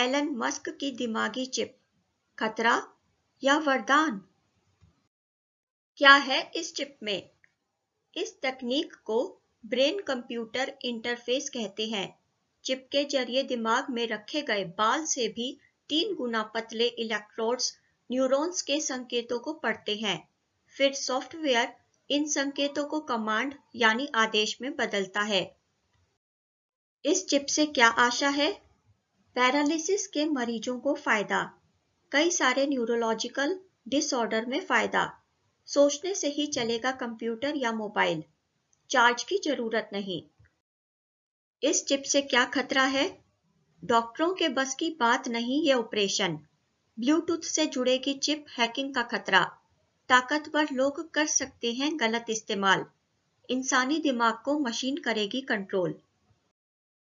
Elon Musk की दिमागी chip खतरा या वरदान क्या है इस चिप में इस तकनीक को ब्रेन कंप्यूटर इंटरफेस कहते हैं चिप के जरिए दिमाग में रखे गए बाल से भी तीन गुना पतले इलेक्ट्रोड्स न्यूरॉन्स के संकेतों को पढ़ते हैं फिर सॉफ्टवेयर इन संकेतों को कमांड यानी आदेश में बदलता है इस चिप से क्या आशा है पैरालिसिस के मरीजों को फायदा कई सारे न्यूरोलॉजिकल डिसऑर्डर में फायदा सोचने से ही चलेगा कंप्यूटर या मोबाइल चार्ज की जरूरत नहीं इस चिप से क्या खतरा है डॉक्टरों के बस की बात नहीं ये ऑपरेशन ब्लूटूथ से जुड़ेगी चिप हैकिंग का खतरा ताकतवर लोग कर सकते हैं गलत इस्तेमाल इंसानी दिमाग को मशीन करेगी कंट्रोल